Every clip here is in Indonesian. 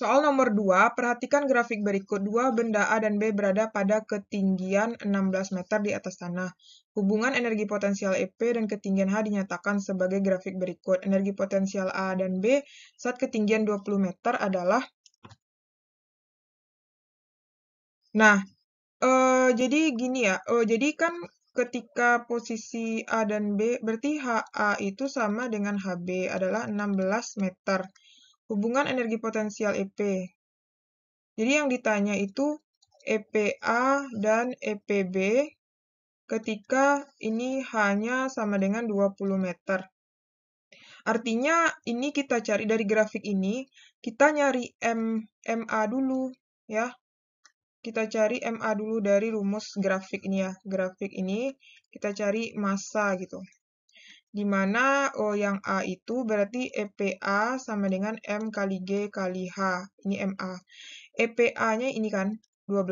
Soal nomor 2, perhatikan grafik berikut. Dua benda A dan B berada pada ketinggian 16 meter di atas tanah. Hubungan energi potensial EP dan ketinggian H dinyatakan sebagai grafik berikut. Energi potensial A dan B saat ketinggian 20 meter adalah Nah, eh, jadi gini ya. Eh, jadi kan ketika posisi A dan B, berarti HA itu sama dengan HB adalah 16 meter hubungan energi potensial EP. Jadi yang ditanya itu EPA dan EPB ketika ini hanya sama dengan 20 meter. Artinya ini kita cari dari grafik ini, kita nyari M, MA dulu ya. Kita cari MA dulu dari rumus grafik ini ya. Grafik ini kita cari massa gitu di mana o yang A itu berarti EPA sama dengan M kali G kali H. Ini MA. EPA-nya ini kan 12.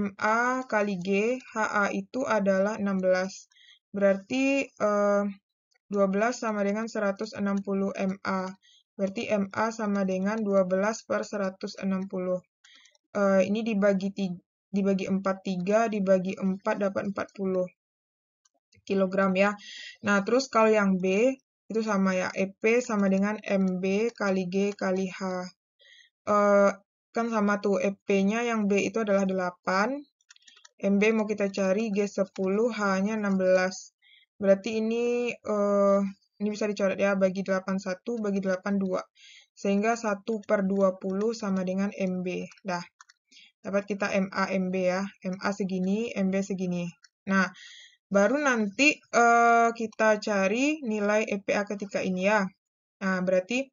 MA kali G, HA itu adalah 16. Berarti eh, 12 sama dengan 160 MA. Berarti MA sama dengan 12 per 160. Eh, ini dibagi, dibagi 4, 3, dibagi 4 dapat 40 kg ya. Nah, terus kalau yang B itu sama ya, EP sama dengan MB kali G kali H. Uh, kan sama tuh, EP-nya yang B itu adalah 8, MB mau kita cari G10, H-nya 16. Berarti ini uh, ini bisa dicoret ya, bagi 81, bagi 82. Sehingga 1 per 20 sama dengan MB. Dah, dapat kita MA, MB ya. MA segini, MB segini. Nah, Baru nanti uh, kita cari nilai EPA ketika ini ya. Nah, berarti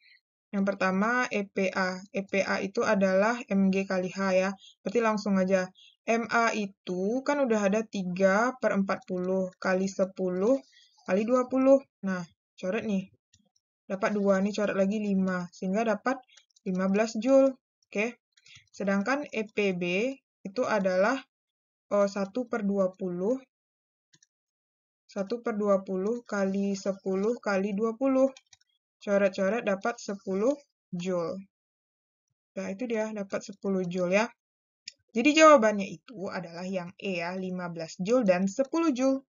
yang pertama EPA. EPA itu adalah MG kali H ya. Berarti langsung aja. MA itu kan udah ada 3 per 40 kali 10 kali 20. Nah, coret nih. Dapat 2, nih coret lagi 5. Sehingga dapat 15 Joule. Oke. Sedangkan EPB itu adalah 1 eh, per 20 1 per 20 kali 10 kali 20. Coret-coret dapat 10 Joule. Nah, itu dia dapat 10 Joule ya. Jadi jawabannya itu adalah yang E ya, 15 Joule dan 10 Joule.